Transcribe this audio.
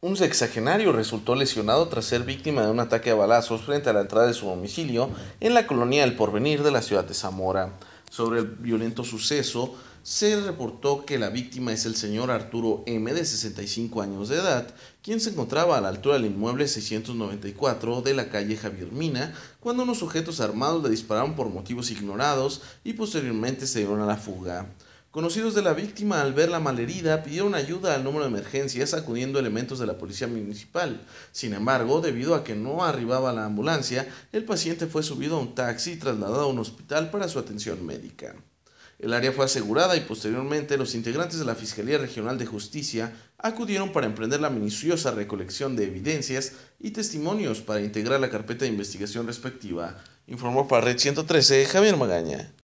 Un sexagenario resultó lesionado tras ser víctima de un ataque a balazos frente a la entrada de su domicilio en la colonia El Porvenir de la ciudad de Zamora. Sobre el violento suceso, se reportó que la víctima es el señor Arturo M. de 65 años de edad, quien se encontraba a la altura del inmueble 694 de la calle Javier Mina cuando unos sujetos armados le dispararon por motivos ignorados y posteriormente se dieron a la fuga. Conocidos de la víctima al ver la malherida pidieron ayuda al número de emergencias acudiendo elementos de la policía municipal. Sin embargo, debido a que no arribaba la ambulancia, el paciente fue subido a un taxi y trasladado a un hospital para su atención médica. El área fue asegurada y posteriormente los integrantes de la Fiscalía Regional de Justicia acudieron para emprender la minuciosa recolección de evidencias y testimonios para integrar la carpeta de investigación respectiva, informó para Red 113 Javier Magaña.